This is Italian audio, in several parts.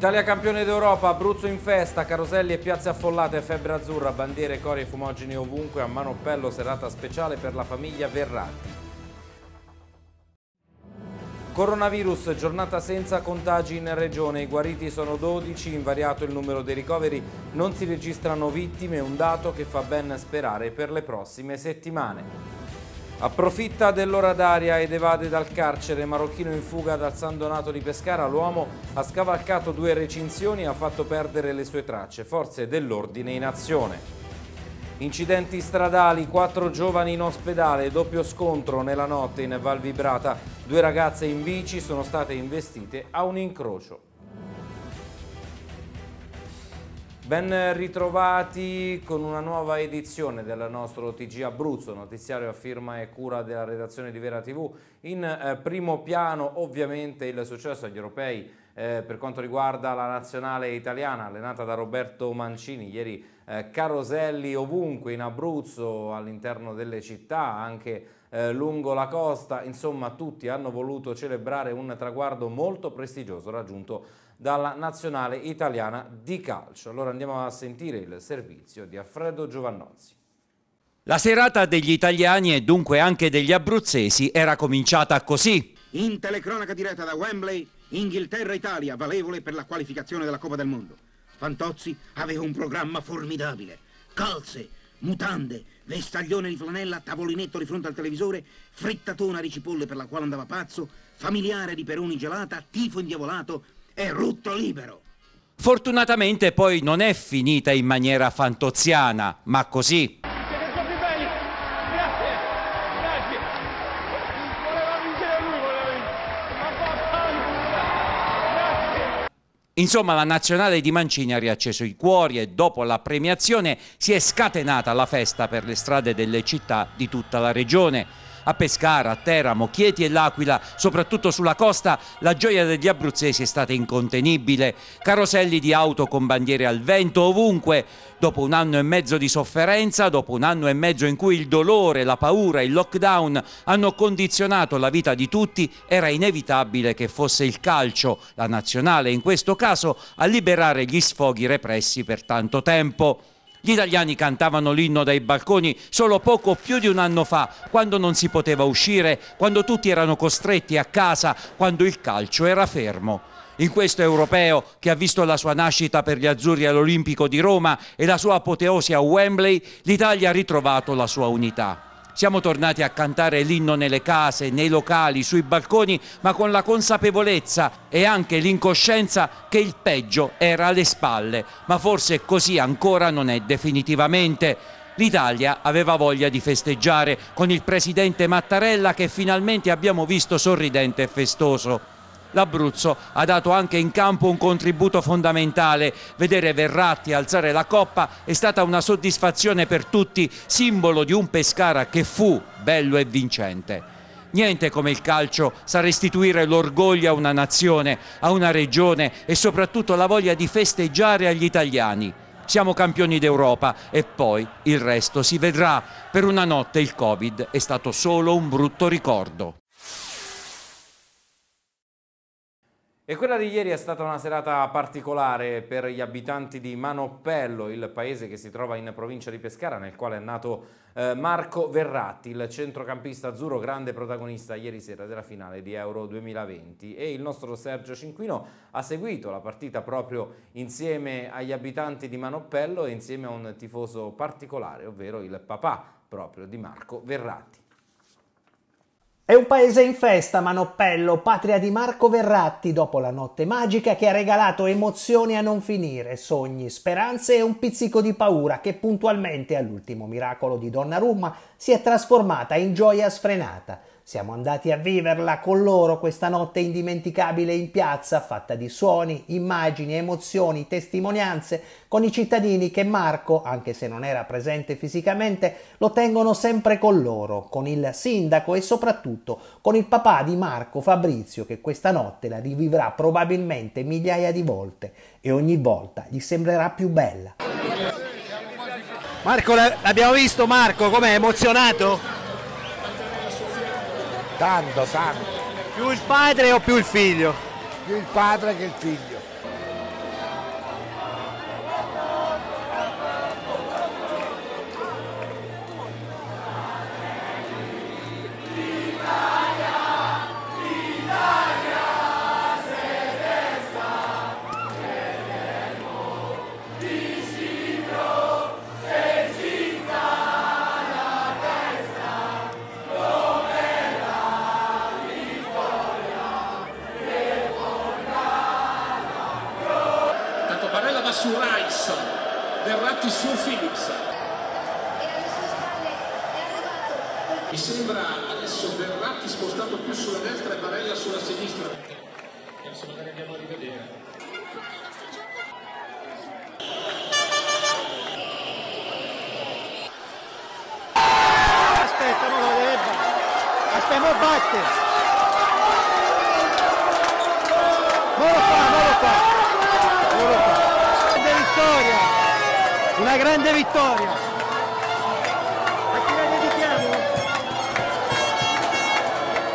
Italia campione d'Europa, Abruzzo in festa, caroselli e piazze affollate, febbre azzurra, bandiere, cori e fumogeni ovunque, a Manoppello serata speciale per la famiglia Verratti. Coronavirus, giornata senza contagi in regione, i guariti sono 12, invariato il numero dei ricoveri, non si registrano vittime, un dato che fa ben sperare per le prossime settimane. Approfitta dell'ora d'aria ed evade dal carcere, marocchino in fuga dal San Donato di Pescara, l'uomo ha scavalcato due recinzioni e ha fatto perdere le sue tracce, forze dell'ordine in azione. Incidenti stradali, quattro giovani in ospedale, doppio scontro nella notte in Val Vibrata, due ragazze in bici sono state investite a un incrocio. Ben ritrovati con una nuova edizione del nostro TG Abruzzo, notiziario a firma e cura della redazione di Vera TV. In eh, primo piano ovviamente il successo agli europei eh, per quanto riguarda la nazionale italiana allenata da Roberto Mancini. Ieri eh, caroselli ovunque in Abruzzo, all'interno delle città, anche eh, lungo la costa. Insomma tutti hanno voluto celebrare un traguardo molto prestigioso raggiunto dalla nazionale italiana di calcio. Allora andiamo a sentire il servizio di Alfredo Giovannozzi. La serata degli italiani e dunque anche degli abruzzesi era cominciata così. In telecronaca diretta da Wembley, Inghilterra-Italia, valevole per la qualificazione della Coppa del Mondo. Fantozzi aveva un programma formidabile. Calze, mutande, vestaglione di flanella, tavolinetto di fronte al televisore, frittatona di cipolle per la quale andava pazzo, familiare di peroni gelata, tifo indiavolato, è rutto libero. Fortunatamente poi non è finita in maniera fantoziana, ma così. Insomma, la nazionale di Mancini ha riacceso i cuori e dopo la premiazione si è scatenata la festa per le strade delle città di tutta la regione a Pescara, a Teramo, Chieti e L'Aquila, soprattutto sulla costa, la gioia degli abruzzesi è stata incontenibile. Caroselli di auto con bandiere al vento ovunque. Dopo un anno e mezzo di sofferenza, dopo un anno e mezzo in cui il dolore, la paura, il lockdown hanno condizionato la vita di tutti, era inevitabile che fosse il calcio, la nazionale in questo caso, a liberare gli sfoghi repressi per tanto tempo. Gli italiani cantavano l'inno dai balconi solo poco più di un anno fa, quando non si poteva uscire, quando tutti erano costretti a casa, quando il calcio era fermo. In questo europeo, che ha visto la sua nascita per gli azzurri all'Olimpico di Roma e la sua apoteosi a Wembley, l'Italia ha ritrovato la sua unità. Siamo tornati a cantare l'inno nelle case, nei locali, sui balconi, ma con la consapevolezza e anche l'incoscienza che il peggio era alle spalle, ma forse così ancora non è definitivamente. L'Italia aveva voglia di festeggiare con il presidente Mattarella che finalmente abbiamo visto sorridente e festoso l'Abruzzo ha dato anche in campo un contributo fondamentale. Vedere Verratti alzare la coppa è stata una soddisfazione per tutti, simbolo di un Pescara che fu bello e vincente. Niente come il calcio sa restituire l'orgoglio a una nazione, a una regione e soprattutto la voglia di festeggiare agli italiani. Siamo campioni d'Europa e poi il resto si vedrà. Per una notte il Covid è stato solo un brutto ricordo. E quella di ieri è stata una serata particolare per gli abitanti di Manoppello, il paese che si trova in provincia di Pescara, nel quale è nato eh, Marco Verratti, il centrocampista azzurro, grande protagonista ieri sera della finale di Euro 2020. E il nostro Sergio Cinquino ha seguito la partita proprio insieme agli abitanti di Manoppello e insieme a un tifoso particolare, ovvero il papà proprio di Marco Verratti. È un paese in festa Manoppello, patria di Marco Verratti dopo la notte magica che ha regalato emozioni a non finire, sogni, speranze e un pizzico di paura che puntualmente all'ultimo miracolo di Donna Donnarumma si è trasformata in gioia sfrenata. Siamo andati a viverla con loro questa notte indimenticabile in piazza, fatta di suoni, immagini, emozioni, testimonianze, con i cittadini che Marco, anche se non era presente fisicamente, lo tengono sempre con loro, con il sindaco e soprattutto con il papà di Marco Fabrizio, che questa notte la rivivrà probabilmente migliaia di volte e ogni volta gli sembrerà più bella. Marco, l'abbiamo visto Marco, com'è emozionato? Tanto, tanto. Più il padre o più il figlio? Più il padre che il figlio. la grande vittoria. A chi la dedichiamo?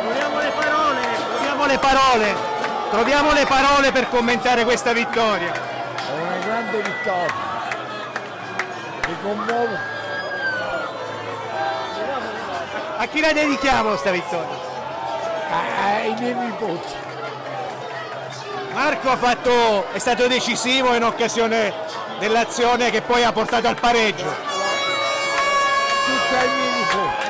Troviamo le parole, troviamo le parole, troviamo le parole per commentare questa vittoria. È una grande vittoria. Mi commuovo. A chi la dedichiamo questa vittoria? Ai miei nipoti. Marco ha fatto, è stato decisivo in occasione dell'azione che poi ha portato al pareggio. Tutto al minimo.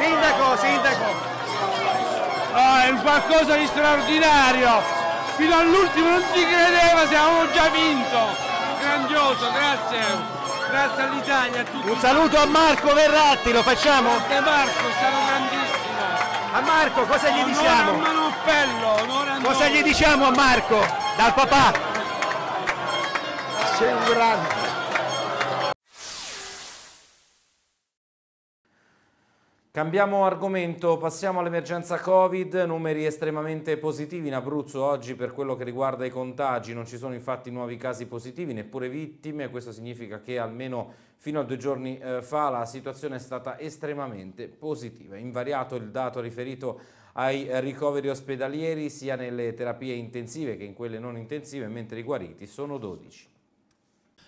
Sindaco, sindaco. è un qualcosa di straordinario. Fino all'ultimo non si credeva se avevamo già vinto. Grandioso, grazie grazie all'Italia a tutti. Un saluto a Marco Verratti, lo facciamo? Grazie Marco, siamo grandissimi. A Marco cosa gli diciamo? Manopello, cosa gli diciamo a Marco? Dal papà? Sei un grande. Cambiamo argomento, passiamo all'emergenza Covid, numeri estremamente positivi in Abruzzo oggi per quello che riguarda i contagi, non ci sono infatti nuovi casi positivi, neppure vittime, questo significa che almeno Fino a due giorni eh, fa la situazione è stata estremamente positiva, invariato il dato riferito ai eh, ricoveri ospedalieri sia nelle terapie intensive che in quelle non intensive, mentre i guariti sono 12.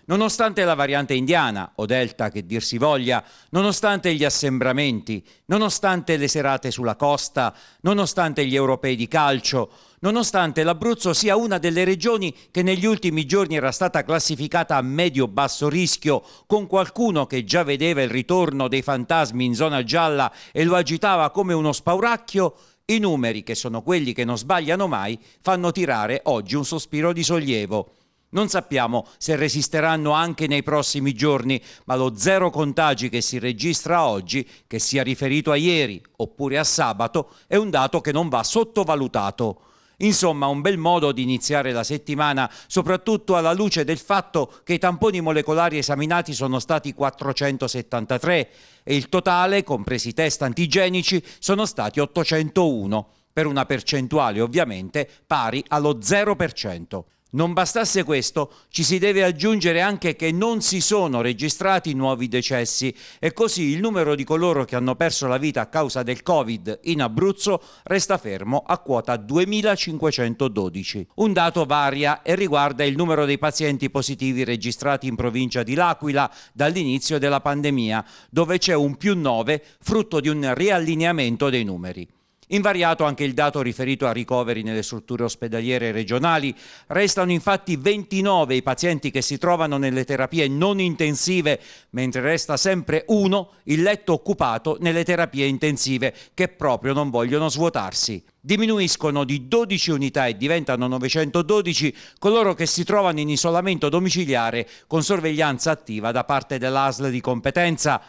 Nonostante la variante indiana, o delta che dir si voglia, nonostante gli assembramenti, nonostante le serate sulla costa, nonostante gli europei di calcio, nonostante l'Abruzzo sia una delle regioni che negli ultimi giorni era stata classificata a medio-basso rischio, con qualcuno che già vedeva il ritorno dei fantasmi in zona gialla e lo agitava come uno spauracchio, i numeri, che sono quelli che non sbagliano mai, fanno tirare oggi un sospiro di sollievo. Non sappiamo se resisteranno anche nei prossimi giorni, ma lo zero contagi che si registra oggi, che sia riferito a ieri oppure a sabato, è un dato che non va sottovalutato. Insomma, un bel modo di iniziare la settimana, soprattutto alla luce del fatto che i tamponi molecolari esaminati sono stati 473 e il totale, compresi i test antigenici, sono stati 801, per una percentuale ovviamente pari allo 0%. Non bastasse questo, ci si deve aggiungere anche che non si sono registrati nuovi decessi e così il numero di coloro che hanno perso la vita a causa del Covid in Abruzzo resta fermo a quota 2512. Un dato varia e riguarda il numero dei pazienti positivi registrati in provincia di L'Aquila dall'inizio della pandemia, dove c'è un più 9 frutto di un riallineamento dei numeri. Invariato anche il dato riferito a ricoveri nelle strutture ospedaliere regionali. Restano infatti 29 i pazienti che si trovano nelle terapie non intensive, mentre resta sempre uno il letto occupato nelle terapie intensive, che proprio non vogliono svuotarsi diminuiscono di 12 unità e diventano 912 coloro che si trovano in isolamento domiciliare con sorveglianza attiva da parte dell'ASL di competenza.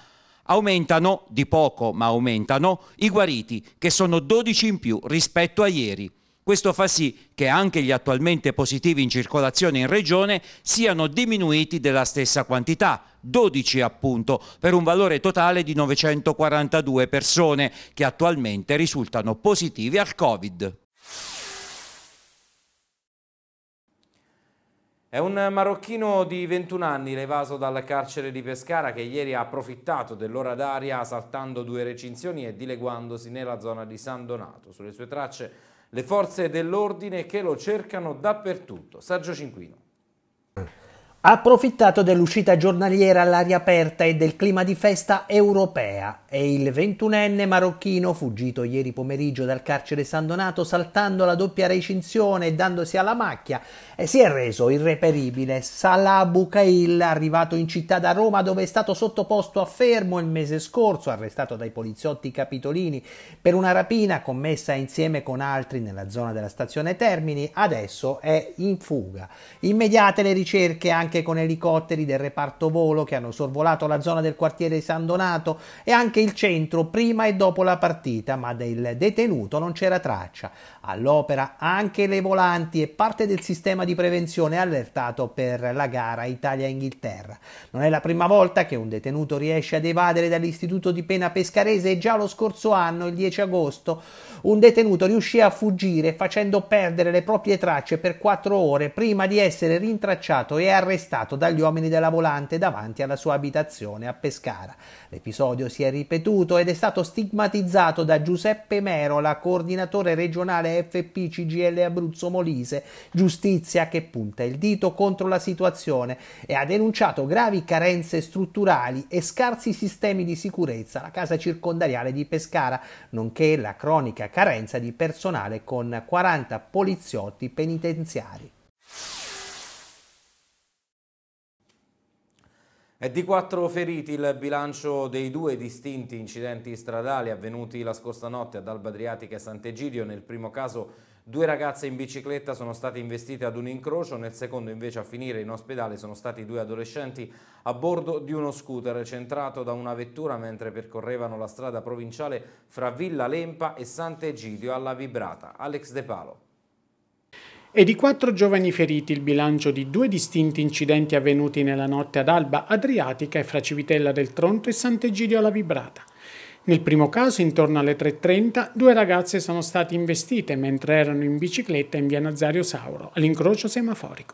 Aumentano, di poco ma aumentano, i guariti, che sono 12 in più rispetto a ieri. Questo fa sì che anche gli attualmente positivi in circolazione in regione siano diminuiti della stessa quantità, 12 appunto, per un valore totale di 942 persone che attualmente risultano positivi al Covid. È un marocchino di 21 anni levato dal carcere di Pescara che ieri ha approfittato dell'ora d'aria saltando due recinzioni e dileguandosi nella zona di San Donato. Sulle sue tracce le forze dell'ordine che lo cercano dappertutto. Saggio Cinquino. Ha approfittato dell'uscita giornaliera all'aria aperta e del clima di festa europea e il ventunenne marocchino, fuggito ieri pomeriggio dal carcere San Donato saltando la doppia recinzione e dandosi alla macchia, si è reso irreperibile. Salah Bukail, arrivato in città da Roma dove è stato sottoposto a fermo il mese scorso, arrestato dai poliziotti capitolini per una rapina commessa insieme con altri nella zona della stazione Termini, adesso è in fuga. Immediate le ricerche anche anche con elicotteri del reparto volo che hanno sorvolato la zona del quartiere San Donato e anche il centro prima e dopo la partita, ma del detenuto non c'era traccia. All'opera anche le volanti e parte del sistema di prevenzione allertato per la gara Italia-Inghilterra. Non è la prima volta che un detenuto riesce ad evadere dall'istituto di pena pescarese e già lo scorso anno, il 10 agosto, un detenuto riuscì a fuggire facendo perdere le proprie tracce per quattro ore prima di essere rintracciato e arrestato arrestato dagli uomini della volante davanti alla sua abitazione a Pescara. L'episodio si è ripetuto ed è stato stigmatizzato da Giuseppe Merola, coordinatore regionale FP CGL Abruzzo Molise, giustizia che punta il dito contro la situazione e ha denunciato gravi carenze strutturali e scarsi sistemi di sicurezza alla casa circondariale di Pescara, nonché la cronica carenza di personale con 40 poliziotti penitenziari. È di quattro feriti il bilancio dei due distinti incidenti stradali avvenuti la scorsa notte ad Alba Adriatica e Sant'Egidio. Nel primo caso due ragazze in bicicletta sono state investite ad un incrocio, nel secondo invece a finire in ospedale sono stati due adolescenti a bordo di uno scooter centrato da una vettura mentre percorrevano la strada provinciale fra Villa Lempa e Sant'Egidio alla Vibrata. Alex De Palo e di quattro giovani feriti il bilancio di due distinti incidenti avvenuti nella notte ad Alba Adriatica e fra Civitella del Tronto e Sant'Egidio alla Vibrata. Nel primo caso, intorno alle 3.30, due ragazze sono state investite mentre erano in bicicletta in via Nazario Sauro, all'incrocio semaforico.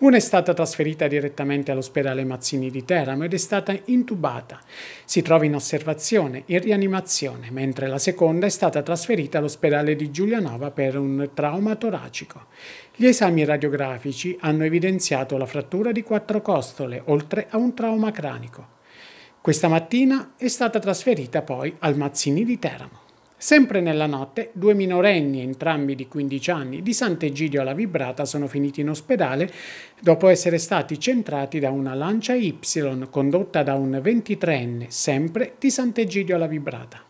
Una è stata trasferita direttamente all'ospedale Mazzini di Teramo ed è stata intubata. Si trova in osservazione, in rianimazione, mentre la seconda è stata trasferita all'ospedale di Giulianova per un trauma toracico. Gli esami radiografici hanno evidenziato la frattura di quattro costole, oltre a un trauma cranico. Questa mattina è stata trasferita poi al Mazzini di Teramo. Sempre nella notte, due minorenni, entrambi di 15 anni, di Sant'Egidio alla Vibrata sono finiti in ospedale dopo essere stati centrati da una lancia Y condotta da un 23enne, sempre di Sant'Egidio alla Vibrata.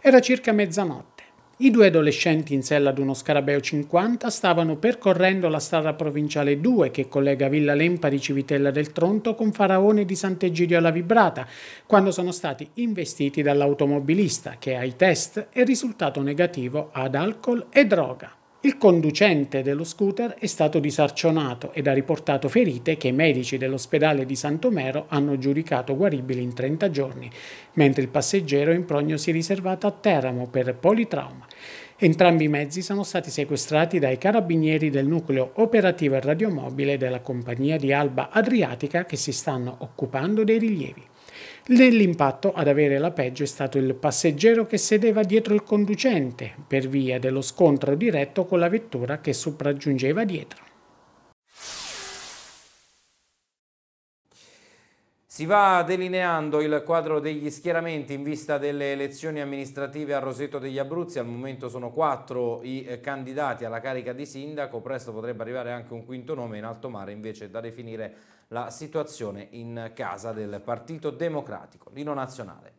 Era circa mezzanotte. I due adolescenti in sella ad uno scarabeo 50 stavano percorrendo la strada provinciale 2 che collega Villa Lempa di Civitella del Tronto con Faraone di Sant'Egidio alla Vibrata, quando sono stati investiti dall'automobilista che ai test è risultato negativo ad alcol e droga. Il conducente dello scooter è stato disarcionato ed ha riportato ferite che i medici dell'ospedale di Santomero hanno giudicato guaribili in 30 giorni, mentre il passeggero è in prognosi riservata a Teramo per politrauma. Entrambi i mezzi sono stati sequestrati dai carabinieri del nucleo operativo e radiomobile della compagnia di Alba Adriatica che si stanno occupando dei rilievi. Nell'impatto ad avere la peggio è stato il passeggero che sedeva dietro il conducente per via dello scontro diretto con la vettura che sopraggiungeva dietro. Si va delineando il quadro degli schieramenti in vista delle elezioni amministrative a Roseto degli Abruzzi, al momento sono quattro i eh, candidati alla carica di sindaco, presto potrebbe arrivare anche un quinto nome in alto mare invece da definire la situazione in casa del Partito Democratico, l'ino nazionale.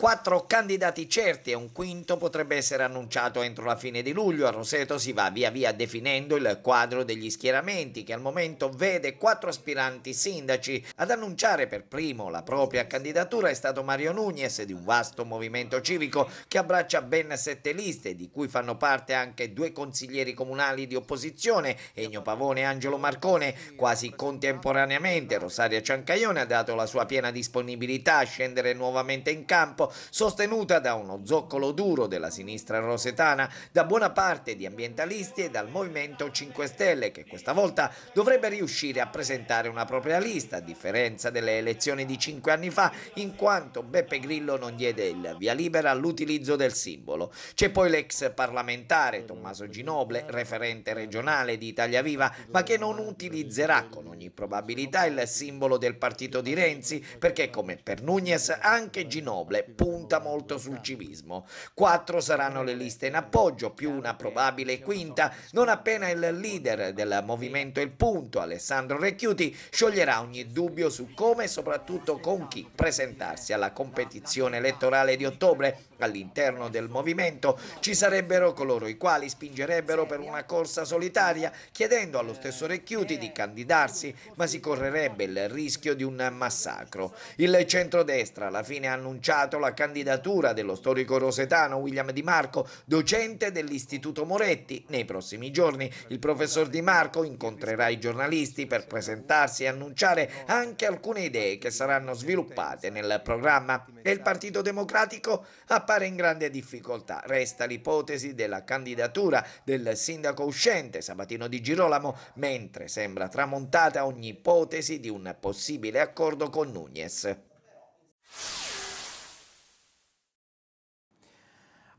Quattro candidati certi e un quinto potrebbe essere annunciato entro la fine di luglio. A Roseto si va via via definendo il quadro degli schieramenti che al momento vede quattro aspiranti sindaci. Ad annunciare per primo la propria candidatura è stato Mario Nunes di un vasto movimento civico che abbraccia ben sette liste di cui fanno parte anche due consiglieri comunali di opposizione, Egno Pavone e Angelo Marcone. Quasi contemporaneamente Rosaria Ciancaione ha dato la sua piena disponibilità a scendere nuovamente in campo sostenuta da uno zoccolo duro della sinistra rosetana, da buona parte di ambientalisti e dal Movimento 5 Stelle, che questa volta dovrebbe riuscire a presentare una propria lista, a differenza delle elezioni di cinque anni fa, in quanto Beppe Grillo non diede il via libera all'utilizzo del simbolo. C'è poi l'ex parlamentare Tommaso Ginoble, referente regionale di Italia Viva, ma che non utilizzerà con ogni probabilità il simbolo del partito di Renzi, perché come per Nunes anche Ginoble punta molto sul esatto. civismo. Quattro saranno le liste in appoggio, più una probabile quinta, non appena il leader del movimento Il Punto, Alessandro Recchiuti, scioglierà ogni dubbio su come e soprattutto con chi presentarsi alla competizione elettorale di ottobre. All'interno del movimento ci sarebbero coloro i quali spingerebbero per una corsa solitaria, chiedendo allo stesso Recchiuti di candidarsi, ma si correrebbe il rischio di un massacro. Il centrodestra alla fine ha annunciato la la candidatura dello storico rosetano William Di Marco, docente dell'Istituto Moretti. Nei prossimi giorni il professor Di Marco incontrerà i giornalisti per presentarsi e annunciare anche alcune idee che saranno sviluppate nel programma. E il Partito Democratico appare in grande difficoltà. Resta l'ipotesi della candidatura del sindaco uscente Sabatino Di Girolamo, mentre sembra tramontata ogni ipotesi di un possibile accordo con Nunez.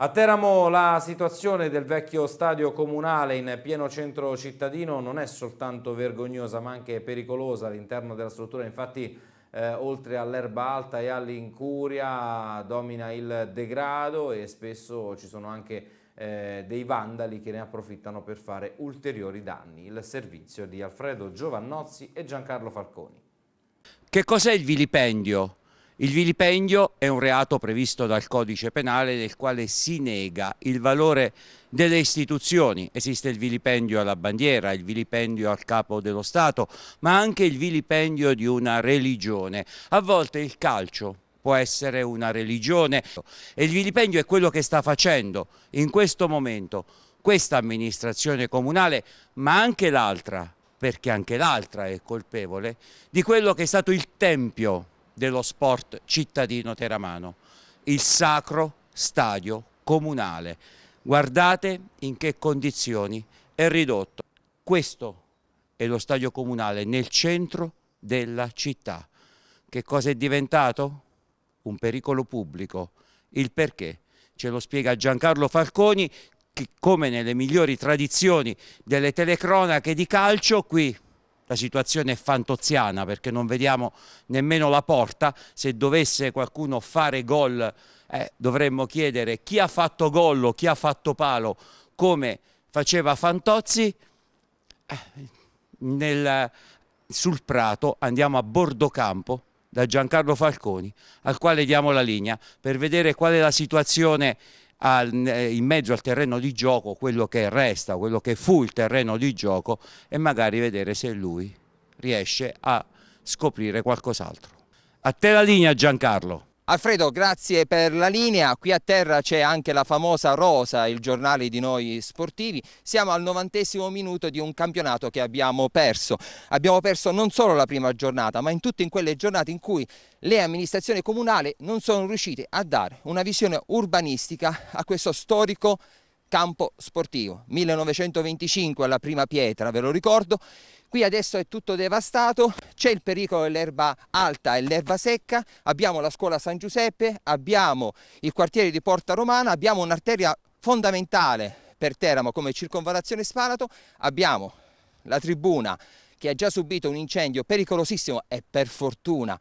A Teramo la situazione del vecchio stadio comunale in pieno centro cittadino non è soltanto vergognosa ma anche pericolosa all'interno della struttura, infatti eh, oltre all'erba alta e all'incuria domina il degrado e spesso ci sono anche eh, dei vandali che ne approfittano per fare ulteriori danni. Il servizio di Alfredo Giovannozzi e Giancarlo Falconi. Che cos'è il vilipendio? Il vilipendio è un reato previsto dal codice penale nel quale si nega il valore delle istituzioni. Esiste il vilipendio alla bandiera, il vilipendio al capo dello Stato, ma anche il vilipendio di una religione. A volte il calcio può essere una religione e il vilipendio è quello che sta facendo in questo momento questa amministrazione comunale, ma anche l'altra, perché anche l'altra è colpevole, di quello che è stato il tempio dello sport cittadino teramano, il sacro stadio comunale. Guardate in che condizioni è ridotto. Questo è lo stadio comunale nel centro della città. Che cosa è diventato? Un pericolo pubblico. Il perché? Ce lo spiega Giancarlo Falconi che come nelle migliori tradizioni delle telecronache di calcio qui la situazione è fantoziana perché non vediamo nemmeno la porta, se dovesse qualcuno fare gol eh, dovremmo chiedere chi ha fatto gol o chi ha fatto palo come faceva Fantozzi eh, nel, sul Prato andiamo a bordo campo da Giancarlo Falconi al quale diamo la linea per vedere qual è la situazione al, eh, in mezzo al terreno di gioco quello che resta, quello che fu il terreno di gioco e magari vedere se lui riesce a scoprire qualcos'altro. A te la linea Giancarlo. Alfredo, grazie per la linea. Qui a terra c'è anche la famosa Rosa, il giornale di noi sportivi. Siamo al novantesimo minuto di un campionato che abbiamo perso. Abbiamo perso non solo la prima giornata, ma in tutte in quelle giornate in cui le amministrazioni comunali non sono riuscite a dare una visione urbanistica a questo storico campo sportivo. 1925 alla prima pietra, ve lo ricordo, Qui adesso è tutto devastato, c'è il pericolo dell'erba alta e l'erba secca, abbiamo la scuola San Giuseppe, abbiamo il quartiere di Porta Romana, abbiamo un'arteria fondamentale per Teramo come circonvalazione Spalato, abbiamo la tribuna che ha già subito un incendio pericolosissimo e per fortuna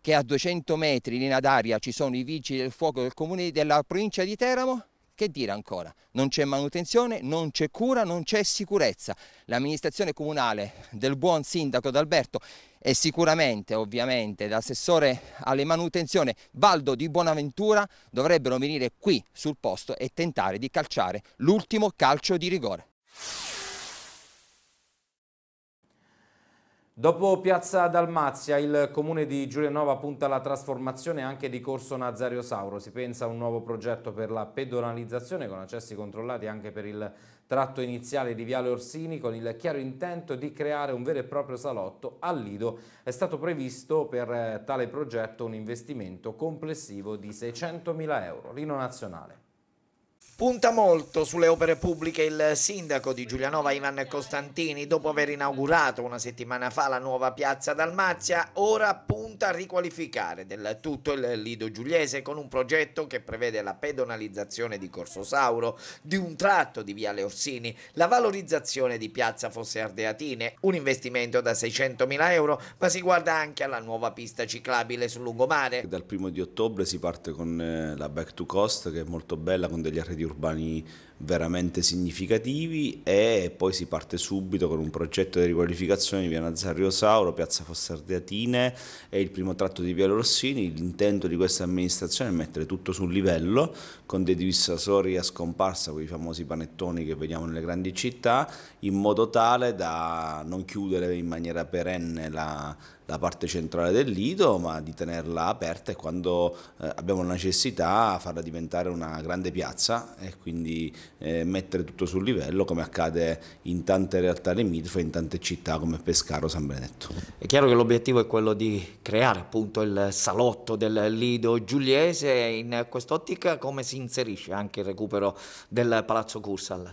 che a 200 metri in linea d'aria ci sono i vigili del fuoco del comune della provincia di Teramo che dire ancora? Non c'è manutenzione, non c'è cura, non c'è sicurezza. L'amministrazione comunale del buon sindaco D'Alberto e sicuramente, ovviamente, l'assessore alle manutenzioni Baldo di Buonaventura dovrebbero venire qui sul posto e tentare di calciare l'ultimo calcio di rigore. Dopo Piazza Dalmazia, il comune di Giulianova punta alla trasformazione anche di Corso Nazario Sauro. Si pensa a un nuovo progetto per la pedonalizzazione con accessi controllati anche per il tratto iniziale di Viale Orsini con il chiaro intento di creare un vero e proprio salotto al Lido. È stato previsto per eh, tale progetto un investimento complessivo di 600.000 euro. Lino Nazionale. Punta molto sulle opere pubbliche il sindaco di Giulianova Ivan Costantini dopo aver inaugurato una settimana fa la nuova piazza Dalmazia, ora punta a riqualificare del tutto il lido giuliese con un progetto che prevede la pedonalizzazione di Corso Sauro, di un tratto di Via Orsini, la valorizzazione di Piazza Fosse Ardeatine, un investimento da 600.000 euro, ma si guarda anche alla nuova pista ciclabile sul lungomare. Dal primo di ottobre si parte con eh, la Back to Coast che è molto bella con degli arredi urbani veramente significativi e poi si parte subito con un progetto di riqualificazione di via Nazario Sauro, piazza Fossardeatine e il primo tratto di via Rossini. L'intento di questa amministrazione è mettere tutto sul livello con dei dissuasori a scomparsa, quei famosi panettoni che vediamo nelle grandi città, in modo tale da non chiudere in maniera perenne la la parte centrale del lido, ma di tenerla aperta e quando eh, abbiamo la necessità farla diventare una grande piazza e quindi eh, mettere tutto sul livello come accade in tante realtà limitrofe, in tante città come Pescaro, San Benedetto. È chiaro che l'obiettivo è quello di creare appunto il salotto del lido giuliese, in quest'ottica come si inserisce anche il recupero del Palazzo Cursal?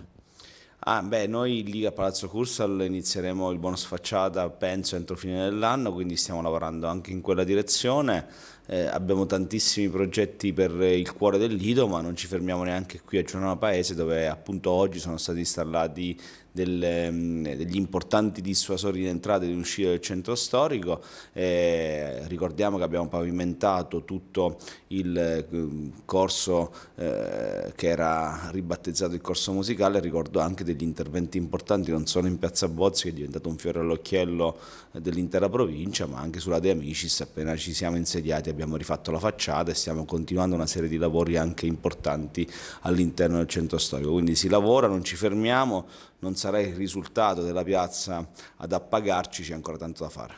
Ah, beh, noi in Liga Palazzo Cursal inizieremo il bonus facciata penso entro fine dell'anno, quindi stiamo lavorando anche in quella direzione. Eh, abbiamo tantissimi progetti per il cuore del Lido, ma non ci fermiamo neanche qui a Giornano Paese, dove appunto oggi sono stati installati del, ehm, degli importanti dissuasori di entrata e di uscita del centro storico, eh, ricordiamo che abbiamo pavimentato tutto il ehm, corso eh, che era ribattezzato il corso musicale, ricordo anche degli interventi importanti non solo in Piazza Bozzi che è diventato un fiore all'occhiello eh, dell'intera provincia, ma anche sulla De Amicis appena ci siamo insediati abbiamo rifatto la facciata e stiamo continuando una serie di lavori anche importanti all'interno del centro storico, quindi si lavora, non ci fermiamo, non sarà il risultato della piazza ad appagarci, c'è ancora tanto da fare.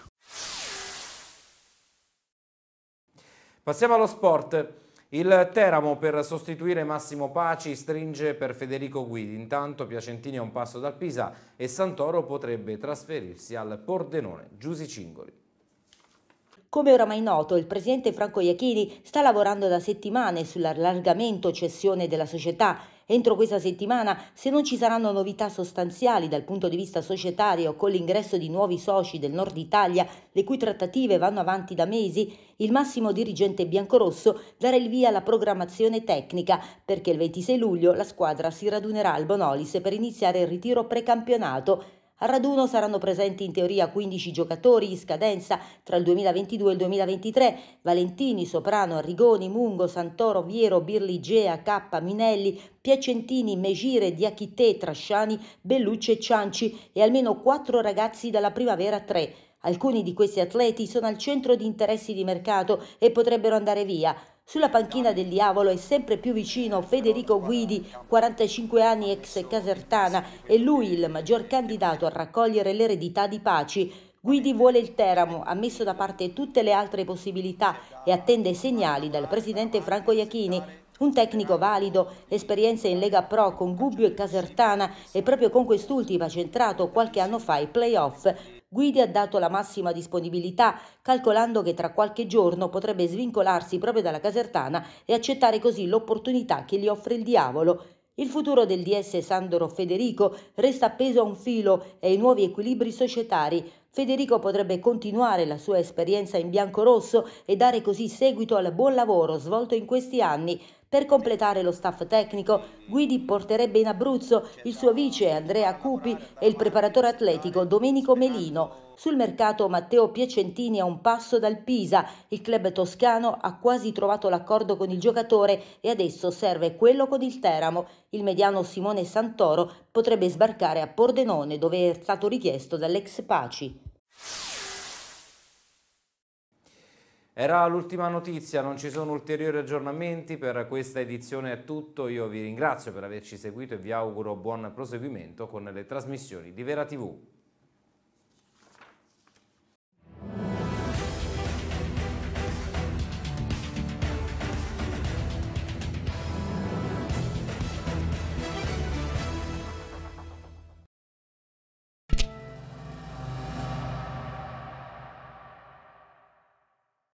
Passiamo allo sport. Il Teramo per sostituire Massimo Paci stringe per Federico Guidi. Intanto Piacentini è un passo dal Pisa e Santoro potrebbe trasferirsi al Pordenone. Giusi Cingoli. Come oramai noto, il presidente Franco Iachini sta lavorando da settimane sull'allargamento cessione della società Entro questa settimana, se non ci saranno novità sostanziali dal punto di vista societario con l'ingresso di nuovi soci del nord Italia, le cui trattative vanno avanti da mesi, il massimo dirigente biancorosso darà il via alla programmazione tecnica perché il 26 luglio la squadra si radunerà al Bonolis per iniziare il ritiro precampionato al raduno saranno presenti in teoria 15 giocatori in scadenza tra il 2022 e il 2023, Valentini, Soprano, Arrigoni, Mungo, Santoro, Viero, Birli, Gea, K, Minelli, Piacentini, Megire, Diachite, Trasciani, Bellucci e Cianci e almeno quattro ragazzi dalla primavera 3. Alcuni di questi atleti sono al centro di interessi di mercato e potrebbero andare via. Sulla panchina del diavolo è sempre più vicino Federico Guidi, 45 anni ex casertana, e lui il maggior candidato a raccogliere l'eredità di Paci. Guidi vuole il Teramo, ha messo da parte tutte le altre possibilità e attende segnali dal presidente Franco Iachini, un tecnico valido, esperienza in Lega Pro con Gubbio e Casertana e proprio con quest'ultima centrato qualche anno fa i playoff Guidi ha dato la massima disponibilità, calcolando che tra qualche giorno potrebbe svincolarsi proprio dalla Casertana e accettare così l'opportunità che gli offre il diavolo. Il futuro del DS Sandro Federico resta appeso a un filo e ai nuovi equilibri societari. Federico potrebbe continuare la sua esperienza in bianco-rosso e dare così seguito al buon lavoro svolto in questi anni, per completare lo staff tecnico, Guidi porterebbe in Abruzzo il suo vice Andrea Cupi e il preparatore atletico Domenico Melino. Sul mercato Matteo Piacentini è un passo dal Pisa. Il club toscano ha quasi trovato l'accordo con il giocatore e adesso serve quello con il Teramo. Il mediano Simone Santoro potrebbe sbarcare a Pordenone dove è stato richiesto dall'ex Paci. Era l'ultima notizia, non ci sono ulteriori aggiornamenti, per questa edizione è tutto, io vi ringrazio per averci seguito e vi auguro buon proseguimento con le trasmissioni di Vera TV.